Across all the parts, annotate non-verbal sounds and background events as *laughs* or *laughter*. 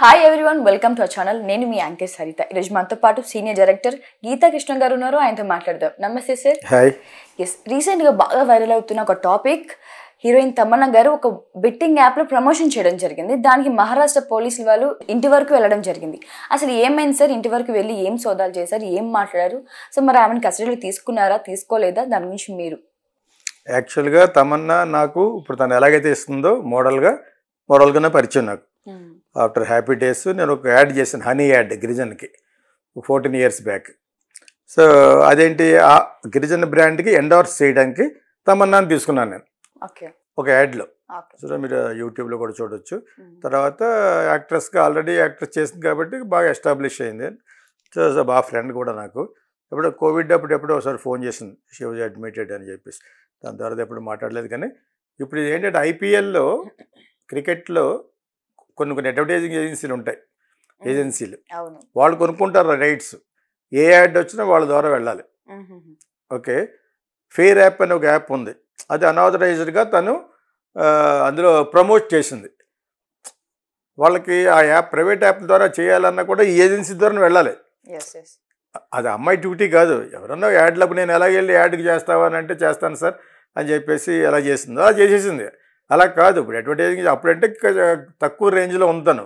Hi everyone welcome to our channel నేను మీ anchor Saritha ఈరోజు మనతో పాటు సీనియర్ డైరెక్టర్ గీతా కృష్ణ గారు ఉన్నారు ఆయనతో మాట్లాడదాం నమస్తే సార్ ఎస్ రీసెంట్గా బాగా వైరల్ అవుతున్న ఒక టాపిక్ హీరోయిన్ తమన్నా గారు ఒక బిట్టింగ్ యాప్లో ప్రమోషన్ చేయడం జరిగింది దానికి మహారాష్ట్ర పోలీసులు వాళ్ళు ఇంటి వరకు వెళ్ళడం జరిగింది అసలు ఏమైంది సార్ ఇంటి వరకు వెళ్ళి ఏం సోదాలు చేశారు ఏం మాట్లాడారు సో మరి ఆమెను కస్టడీలో తీసుకున్నారా తీసుకోలేదా దాని గురించి మీరు యాక్చువల్గా తమన్నా నాకు ఇప్పుడు తను ఎలాగైతే ఇస్తుందో మోడల్గా మోడల్గానే పరిచయం నాకు ఆఫ్టర్ హ్యాపీ డేస్ నేను ఒక యాడ్ చేసిన హనీ యాడ్ గిరిజన్కి ఫోర్టీన్ ఇయర్స్ బ్యాక్ సో అదేంటి ఆ గిరిజన్ బ్రాండ్కి ఎండార్స్ చేయడానికి తమన్నాను తీసుకున్నాను నేను ఒక యాడ్లో సో మీరు యూట్యూబ్లో కూడా చూడొచ్చు hmm. తర్వాత యాక్ట్రెస్గా ఆల్రెడీ యాక్ట్రెస్ చేసింది కాబట్టి బాగా ఎస్టాబ్లిష్ అయింది సో బాగా ఫ్రెండ్ కూడా నాకు ఎప్పుడో కోవిడ్ అప్పుడు ఎప్పుడో ఒకసారి ఫోన్ చేసింది షీ వాజ్ అడ్మిటెడ్ అని చెప్పేసి దాని తర్వాత ఎప్పుడు మాట్లాడలేదు కానీ ఇప్పుడు ఇది ఏంటంటే ఐపీఎల్లో క్రికెట్లో కొన్ని కొన్ని అడ్వర్టైజింగ్ ఏజెన్సీలు ఉంటాయి ఏజెన్సీలు వాళ్ళు కొనుక్కుంటారు రైట్స్ ఏ యాడ్ వచ్చినా వాళ్ళ ద్వారా వెళ్ళాలి ఓకే ఫేర్ యాప్ అనే ఒక యాప్ ఉంది అది అనాథరైజ్డ్గా తను అందులో ప్రమోట్ చేసింది వాళ్ళకి ఆ యాప్ ప్రైవేట్ యాప్ ద్వారా చేయాలన్నా కూడా ఈ ఏజెన్సీ ద్వారా వెళ్ళాలి అది అమ్మాయి డ్యూటీ కాదు ఎవరన్నా యాడ్లకు నేను ఎలా వెళ్ళి యాడ్కి చేస్తావా అంటే చేస్తాను సార్ అని చెప్పేసి ఎలా చేసిందో అలా చేసేసింది అలా కాదు ఇప్పుడు అడ్వర్టైజింగ్ అప్పుడంటే తక్కువ రేంజ్లో ఉంటాను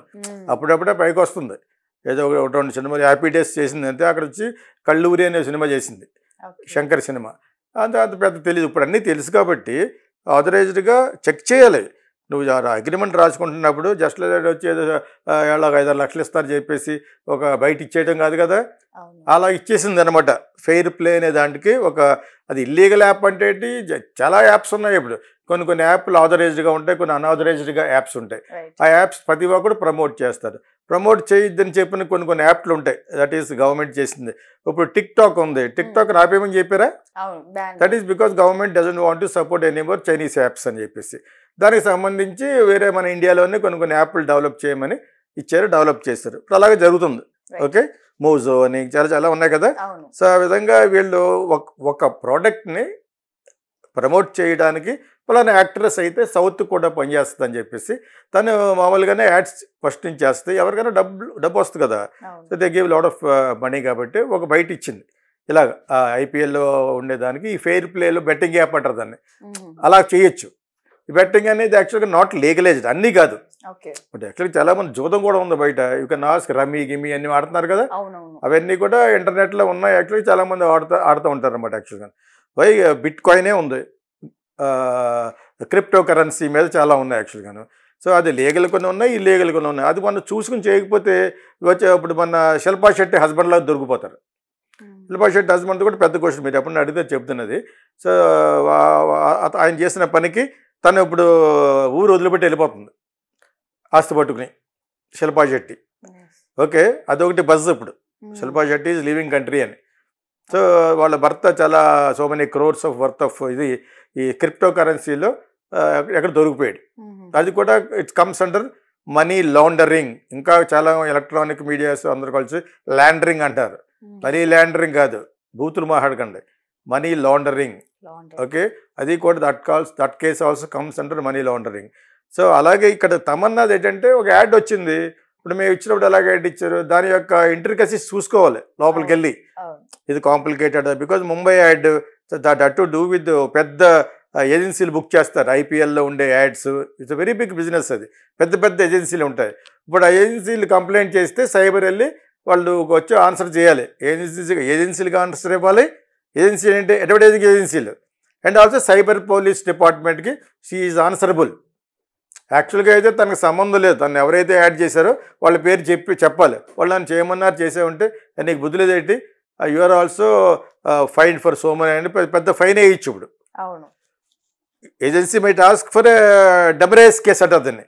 అప్పుడప్పుడే పైకి వస్తుంది ఏదో ఒక రెండు సినిమాలు హ్యాపీ డేస్ చేసింది అంతే అక్కడ వచ్చి కళ్ళూరి అనే సినిమా చేసింది శంకర్ సినిమా అంత అంత పెద్ద తెలియదు ఇప్పుడు అన్నీ తెలుసు కాబట్టి ఆథరైజ్డ్గా చెక్ చేయాలి నువ్వు అగ్రిమెంట్ రాసుకుంటున్నప్పుడు జస్ట్ వచ్చి ఏదో ఏళ్ళకి ఐదారు లక్షలు ఇస్తారు చెప్పేసి ఒక బయట ఇచ్చేయడం కాదు కదా అలా ఇచ్చేసింది అనమాట ఫెయిర్ ప్లే అనే దానికి ఒక అది ఇల్లీగల్ యాప్ అంటే చాలా యాప్స్ ఉన్నాయి ఇప్పుడు కొన్ని కొన్ని యాప్లు ఆథరైజ్డ్గా ఉంటాయి కొన్ని అన్ఆథరైజ్డ్గా యాప్స్ ఉంటాయి ఆ యాప్స్ ప్రతి ఒక్కరు ప్రమోట్ చేస్తారు ప్రమోట్ చేయొద్దని చెప్పిన కొన్ని కొన్ని యాప్లు ఉంటాయి దట్ ఈస్ గవర్నమెంట్ చేసింది ఇప్పుడు టిక్ టాక్ ఉంది టిక్ టాక్ ఆపేమని చెప్పారా that is because government doesn't want to support any more Chinese apps అని చెప్పేసి దానికి సంబంధించి వేరే మన ఇండియాలోనే కొన్ని కొన్ని యాప్లు డెవలప్ చేయమని ఇచ్చారు డెవలప్ చేశారు ఇప్పుడు అలాగే జరుగుతుంది ఓకే మోజో అని చాలా చాలా ఉన్నాయి కదా సో ఆ విధంగా వీళ్ళు ఒక ప్రోడక్ట్ని ప్రమోట్ చేయడానికి పలానా యాక్ట్రెస్ అయితే సౌత్ కూడా పనిచేస్తుంది అని చెప్పేసి తను మామూలుగానే యాడ్స్ ఫస్ట్ నుంచి చేస్తే ఎవరికైనా డబ్బు డబ్బు వస్తుంది కదా so they give lot of money కాబట్టి ఒక బయట ఇచ్చింది ఇలాగ ఐపీఎల్లో ఉండేదానికి ఈ ఫెయిర్ ప్లేలో బెట్టింగ్ యాప్ అంటారు దాన్ని అలా చేయొచ్చు ఈ బెట్టింగ్ అనేది యాక్చువల్గా నాట్ లీగలైజ్డ్ అన్నీ కాదు బట్ యాక్చువల్గా చాలా మంది జూదం కూడా ఉంది బయట యూ కెన్ ఆస్క్ రమీ గిమి అన్ని ఆడుతున్నారు కదా అవన్నీ కూడా ఇంటర్నెట్లో ఉన్నాయి యాక్చువల్గా చాలా మంది ఆడుతూ ఆడుతూ ఉంటారు అనమాట యాక్చువల్గా వై బిట్ uh, కాయినే ఉంది క్రిప్టో కరెన్సీ మీద చాలా ఉన్నాయి యాక్చువల్గాను సో అది లీగల్ కొన్ని ఉన్నాయి ఇల్లీగల్ కొన్ని ఉన్నాయి అది మనం చూసుకుని చేయకపోతే వచ్చే ఇప్పుడు మన శిల్పా శెట్టి హస్బెండ్లో దొరికిపోతారు శిల్పా శెట్టి హస్బెండ్ కూడా పెద్ద క్వశ్చన్ మీరు ఎప్పుడు అడిగితే చెప్తున్నది సో ఆయన చేసిన పనికి తను ఇప్పుడు ఊరు వదిలిపెట్టి వెళ్ళిపోతుంది ఆస్తి పట్టుకుని శిల్పా శెట్టి ఓకే అదొకటి బజ్ ఇప్పుడు Shilpa Shetty is living country అని సో వాళ్ళ భర్త చాలా so many crores of worth of ఇది ఈ క్రిప్టో కరెన్సీలో ఎక్కడ దొరికిపోయాడు అది కూడా it's comes under money laundering ఇంకా చాలా ఎలక్ట్రానిక్ మీడియాస్ అందరు కలిసి ల్యాండరింగ్ అంటారు మనీ ల్యాండరింగ్ కాదు బూతులు మాట్లాడకండి మనీ లాండరింగ్ ఓకే అది కూడా that calls that case also comes అంటారు మనీ లాండరింగ్ సో అలాగే ఇక్కడ తమన్నాది ఏంటంటే ఒక యాడ్ వచ్చింది ఇప్పుడు మేము ఇచ్చినప్పుడు ఎలాగ గైడ్ ఇచ్చారు దాని యొక్క ఇంటర్కసీస్ చూసుకోవాలి లోపలికి వెళ్ళి ఇది complicated because Mumbai ad that at to do with పెద్ద ఏజెన్సీలు బుక్ చేస్తారు ఐపీఎల్లో ఉండే ads it's very big business అది పెద్ద పెద్ద ఏజెన్సీలు ఉంటాయి ఇప్పుడు ఆ ఏజెన్సీలు కంప్లైంట్ చేస్తే సైబర్ వెళ్ళి వాళ్ళు వచ్చి ఆన్సర్ చేయాలి ఏజెన్సీ ఏజెన్సీలుగా ఆన్సర్ ఇవ్వాలి ఏజెన్సీ అంటే అడ్వర్టైజింగ్ ఏజెన్సీలు అండ్ ఆల్సో సైబర్ పోలీస్ డిపార్ట్మెంట్కి షీ ఈజ్ ఆన్సరబుల్ యాక్చువల్గా అయితే తనకు సంబంధం లేదు తను ఎవరైతే యాడ్ చేశారో వాళ్ళ పేరు చెప్పి చెప్పాలి వాళ్ళు నన్ను చేయమన్నారు చేసే ఉంటే నీకు బుద్ధి లేదేంటి or also fine for so money అని పెద్ద ఫైన్ వేయచ్చు ఇప్పుడు అవును agency my task for demurrage uh, case అంటారు దాన్ని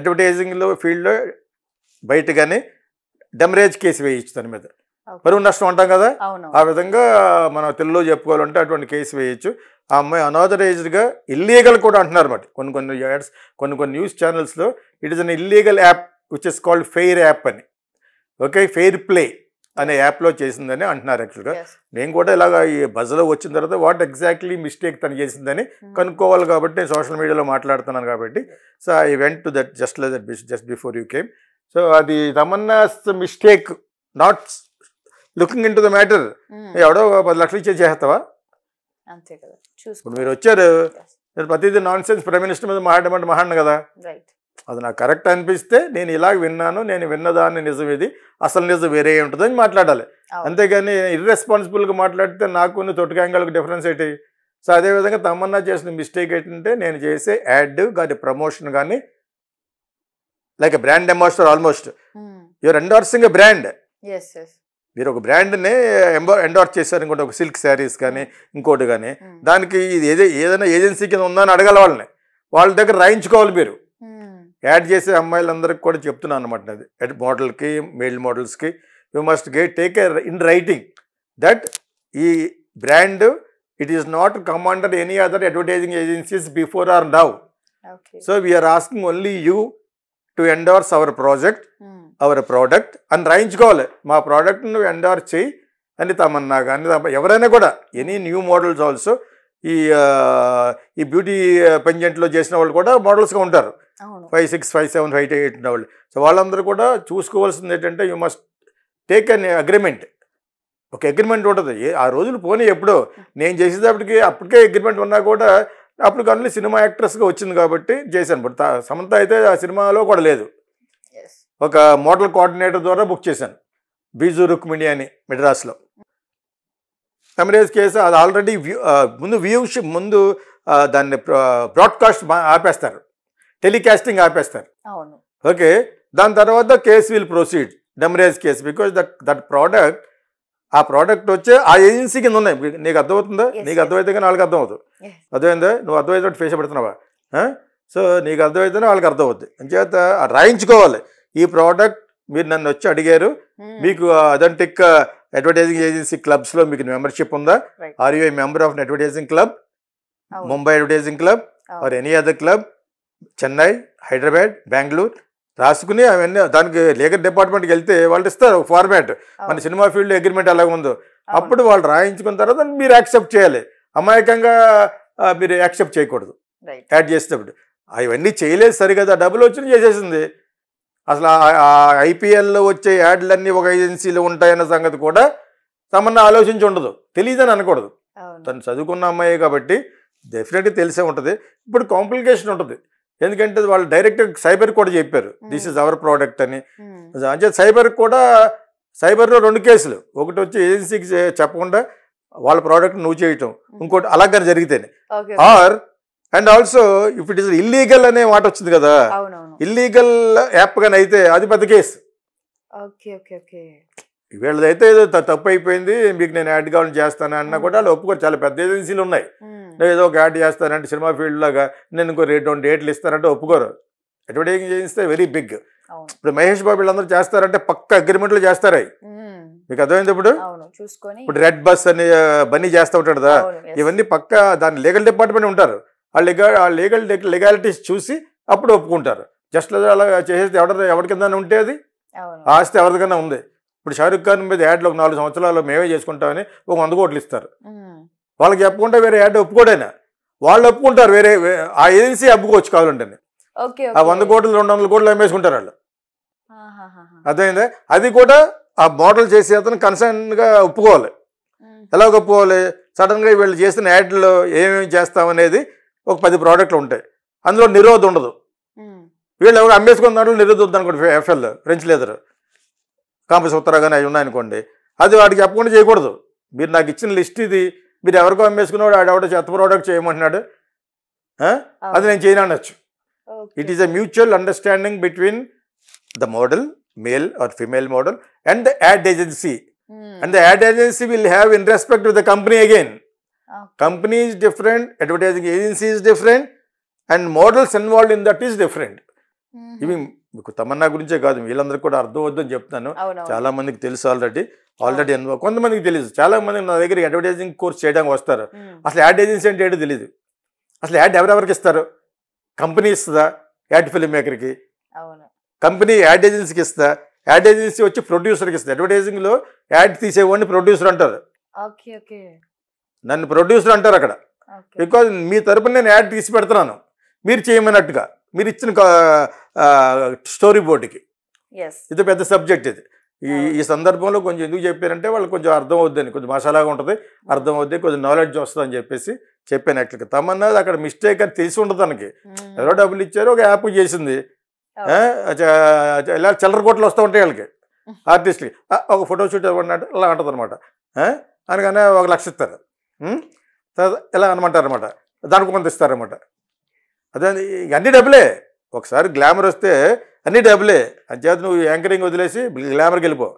అడ్వర్టైజింగ్లో ఫీల్డ్లో బయట కానీ డెమరేజ్ కేసు వేయచ్చు దాని మీద పరువు నష్టం అంటాం కదా ఆ విధంగా మనం తెలుగులో చెప్పుకోవాలంటే అటువంటి కేసు వేయచ్చు ఆ అమ్మాయి అనాథరైజ్డ్గా ఇల్లీగల్ కూడా అంటున్నారు అనమాట కొన్ని కొన్ని యాడ్స్ కొన్ని కొన్ని న్యూస్ ఛానల్స్లో it is an illegal app which is called fair app అని ఓకే ఫెయిర్ ప్లే అనే యాప్లో చేసిందని అంటున్నారు యాక్చువల్గా నేను కూడా ఇలాగ ఈ బజ్లో వచ్చిన తర్వాత వాట్ ఎగ్జాక్ట్లీ మిస్టేక్ తను చేసిందని hmm. కనుక్కోవాలి కాబట్టి నేను సోషల్ మీడియాలో మాట్లాడుతున్నాను కాబట్టి so I went to that just that just before you came so అది Tamannaah's mistake not looking in to the matter ఎవడో పది లక్షలు ఇచ్చే చేస్తావా ఇప్పుడు మీరు వచ్చారు నేను ప్రతిదీ నాన్ సెన్స్ ప్రైమ్ మినిస్టర్ మీద మాట్లాడమంటే మహాన్ కదా అది నాకు కరెక్ట్ అనిపిస్తే నేను ఇలా విన్నాను నేను విన్నదాన్ని నిజం ఇది అసలు నిజం వేరే ఉంటుందని మాట్లాడాలి అంతేగాని ఇర్రెస్పాన్సిబుల్గా మాట్లాడితే నాకు తొట్టుకాయంగా డిఫరెన్స్ ఏంటి సో అదేవిధంగా తమన్నా చేసిన మిస్టేక్ ఏంటంటే నేను చేసే యాడ్ కానీ ప్రమోషన్ కానీ like brand ambassador almost your endorsing brand మీరు ఒక బ్రాండ్ని ఎంబో ఎండార్స్ చేశారు ఇంకోటి ఒక సిల్క్ శారీస్ కానీ ఇంకోటి కానీ దానికి ఇది ఏదే ఏదైనా ఏజెన్సీ కింద ఉందా అని అడగాల వాళ్ళని వాళ్ళ దగ్గర రాయించుకోవాలి మీరు యాడ్ చేసే అమ్మాయిలందరికీ కూడా చెప్తున్నాను అనమాట అది ఎట్ మోడల్కి మేల్ మోడల్స్కి you must get take in writing that ఈ brand it is not commander any other advertising agencies before or now so we're asking only you to endorse our project our product అని రాయించుకోవాలి మా product నువ్వు ఎండార్ చేయి అని తమన్నా కానీ ఎవరైనా కూడా ఎనీ న్యూ మోడల్స్ ఆల్సో ఈ ఈ బ్యూటీ పెంజెంట్లో చేసిన వాళ్ళు కూడా మోడల్స్గా ఉంటారు five six five seven five eight ఉన్న వాళ్ళు సో వాళ్ళందరూ కూడా చూసుకోవాల్సింది ఏంటంటే you must take an agreement ఒక అగ్రిమెంట్ ఉంటుంది ఆ రోజులు పోనీ ఎప్పుడో నేను చేసేటప్పటికి అప్పటికే అగ్రిమెంట్ ఉన్నా కూడా అప్పుడు కానీ సినిమా యాక్ట్రెస్గా వచ్చింది కాబట్టి చేశాను బట్ సమంత అయితే ఆ సినిమాలో కూడా లేదు ఒక మోడల్ కోఆర్డినేటర్ ద్వారా బుక్ చేశాను బీజు రుక్మిణి అని మెడ్రాస్లో మెమరేజ్ కేసు అది ఆల్రెడీ వ్యూ ముందు వ్యూస్ ముందు దాన్ని బ్రాడ్కాస్ట్ ఆపేస్తారు టెలికాస్టింగ్ ఆపేస్తారు ఓకే దాని తర్వాత case will proceed demurrage case because that that product ఆ ప్రోడక్ట్ వచ్చే ఆ ఏజెన్సీ కింద ఉన్నాయి నీకు అర్థమవుతుందా నీకు అర్థమైతే కానీ వాళ్ళకి అర్థమవుతుంది అర్థమైందా నువ్వు అర్థమైతే ఫేస్ పెడుతున్నావా సో నీకు అర్థమైతేనే వాళ్ళకి అర్థమవుద్ది అని చేత రాయించుకోవాలి ఈ ప్రోడక్ట్ మీరు నన్ను వచ్చి అడిగారు hmm. మీకు అథెంటిక్ అడ్వర్టైజింగ్ ఏజెన్సీ క్లబ్స్ లో మీకు మెంబర్షిప్ ఉందా are you member of advertising club Mumbai advertising club or any other club Chennai Hyderabad Bengaluru రాసుకుని అవన్నీ దానికి లీగల్ డిపార్ట్మెంట్కి వెళ్తే వాళ్ళు ఇస్తారు ఫార్మాట్ మన oh. సినిమా ఫీల్డ్ అగ్రిమెంట్ అలాగ ఉందో oh. అప్పుడు వాళ్ళు రాయించుకున్న తర్వాత మీరు యాక్సెప్ట్ చేయాలి అమాయకంగా మీరు యాక్సెప్ట్ చేయకూడదు యాడ్ చేసేటప్పుడు అవన్నీ చేయలేదు సరిగా డబ్బులు వచ్చిన చేసేసింది అసలు ఐపీఎల్లో వచ్చే యాడ్లన్నీ ఒక ఏజెన్సీలో ఉంటాయన్న సంగతి కూడా తమన్నా ఆలోచించి ఉండదు తెలియదని అనకూడదు తను చదువుకున్న అమ్మాయే కాబట్టి డెఫినెట్గా తెలిసే ఉంటుంది ఇప్పుడు కాంప్లికేషన్ ఉంటుంది ఎందుకంటే వాళ్ళు డైరెక్ట్ సైబర్ కూడా చెప్పారు దిస్ ఇస్ అవర్ ప్రోడక్ట్ అని అంటే సైబర్ కూడా సైబర్లో రెండు కేసులు ఒకటి వచ్చి ఏజెన్సీకి చెప్పకుండా వాళ్ళ ప్రోడక్ట్ నువ్వు చేయటం ఇంకోటి అలాగని జరిగితేనే or and also if it is illegal అనే మాట వచ్చింది కదా ఇల్లీగల్ యాప్ కానీ అయితే అది పెద్ద కేసు వీళ్ళదైతే తప్పు అయిపోయింది మీకు నేను యాడ్ కావాలని చేస్తాను అన్నా hmm. కూడా వాళ్ళు ఒప్పుకో చాలా పెద్ద ఏజెన్సీలు ఉన్నాయి hmm. నేను ఏదో ఒక యాడ్ చేస్తానంటే సినిమా ఫీల్డ్ లాగా నేను ఇంకో రెండు డేట్లు ఇస్తానంటే ఒప్పుకోరు అడ్వర్టైజింగ్ చేయిస్తే వెరీ బిగ్ ఇప్పుడు మహేష్ బాబు వీళ్ళందరూ చేస్తారంటే పక్క అగ్రిమెంట్లు చేస్తారా hmm. మీకు అర్థమైంది ఇప్పుడు ఇప్పుడు రెడ్ బస్ అని బన్నీ చేస్తూ ఉంటాడు కదా ఇవన్నీ పక్క దాని లీగల్ డిపార్ట్మెంట్ ఉంటారు ఆ లీగా ఆ లీగల్ లీగాలిటీస్ చూసి అప్పుడు ఒప్పుకుంటారు జస్ట్ అలా చేసేది ఎవరి ఎవరి ఉంటే అది ఆస్తి ఎవరికైనా ఉంది ఇప్పుడు షారుఖ్ ఖాన్ మీద యాడ్లు ఒక నాలుగు సంవత్సరాలు మేమే చేసుకుంటామని ఒక వంద కోట్లు ఇస్తారు వాళ్ళకి చెప్పకుండా వేరే యాడ్ ఒప్పుకోడైనా వాళ్ళు ఒప్పుకుంటారు వేరే ఆ ఏజెన్సీ అప్పుకోవచ్చు కావాలంటే ఆ వంద కోట్లు రెండు వందల కోట్లు అమ్మేసుకుంటారు వాళ్ళు అదే అది కూడా ఆ మోడల్ చేసే అతను కన్సర్న్గా ఒప్పుకోవాలి ఎలా ఒప్పుకోవాలి సడన్గా వీళ్ళు చేసిన యాడ్లో ఏమేమి చేస్తామనేది ఒక పది ప్రోడక్ట్లు ఉంటాయి అందులో నిరోధ ఉండదు వీళ్ళు ఎవరు అమ్మేసుకున్న దాంట్లో నిరోధ ఉందనుకోండి ఎఫ్ఎల్ ఫ్రెంచ్ లేదర్ కాంపస్ ఉత్తరా కానీ అవి ఉన్నాయనుకోండి అది వాడికి చెప్పకుండా చేయకూడదు మీరు నాకు ఇచ్చిన లిస్ట్ ఇది మీరు ఎవరికో అమ్మేసుకున్నాడు ఎవడో చెత్త ప్రోడక్ట్ చేయమంటున్నాడు అది నేను చేయను అనొచ్చు it is a mutual understanding between the model male or female model and the ad agency and the ad agency will have in respect with the company again company is different advertising agency is different and models involve in that is different ఇవి మీకు తమన్నా గురించే కాదు వీళ్ళందరూ కూడా అర్థం వద్దని చెప్తాను చాలా మందికి తెలుసు ఆల్రెడీ ఆల్రెడీ కొంతమందికి తెలియదు చాలా మంది నా దగ్గర అడ్వర్టైజింగ్ కోర్స్ చేయడానికి వస్తారు అసలు యాడ్ ఏజెన్సీ అంటే ఏంటో తెలియదు అసలు యాడ్ ఎవరెవరికి ఇస్తారు కంపెనీ ఇస్తుందా యాడ్ ఫిల్మ్ మేకర్కి కంపెనీ యాడ్ ఏజెన్సీకి ఇస్తా యాడ్ ఏజెన్సీ వచ్చి ప్రొడ్యూసర్కి ఇస్తుంది అడ్వర్టైజింగ్లో యాడ్ తీసేవాడిని ప్రొడ్యూసర్ అంటారు నన్ను ప్రొడ్యూసర్ అంటారు అక్కడ బికాజ్ మీ తరపున నేను యాడ్ తీసి పెడుతున్నాను మీరు చేయమన్నట్టుగా మీరు ఇచ్చిన స్టోరీ బోర్డుకి ఇది పెద్ద సబ్జెక్ట్ ఇది ఈ ఈ సందర్భంలో కొంచెం ఎందుకు చెప్పారంటే వాళ్ళు కొంచెం అర్థం అవుద్దని కొంచెం మసాలాగా ఉంటుంది hmm. అర్థం అవుద్ది కొంచెం నాలెడ్జ్ వస్తుందని చెప్పేసి చెప్పాను యాక్చువల్గా తమన్నది అక్కడ మిస్టేక్ అని తెలిసి ఉండదు తనకి hmm. ఎవరో డబ్బులు ఇచ్చారు ఒక యాప్ చేసింది ఇలా చిల్లర కోట్లు వస్తూ ఉంటాయి వాళ్ళకి ఆర్టిస్ట్కి *laughs* ఒక ఫోటో షూట్ అంటే ఇలా అంటుంది అనమాట అనగానే ఒక లక్ష ఇస్తారు ఇలా అనమంటారనమాట దానికి కొంత ఇస్తారనమాట అదే అన్ని డబ్బులే ఒకసారి గ్లామర్ వస్తే అన్ని డబ్బులే అంచేత నువ్వు యాంకరింగ్ వదిలేసి గ్లామర్కి వెళ్ళిపో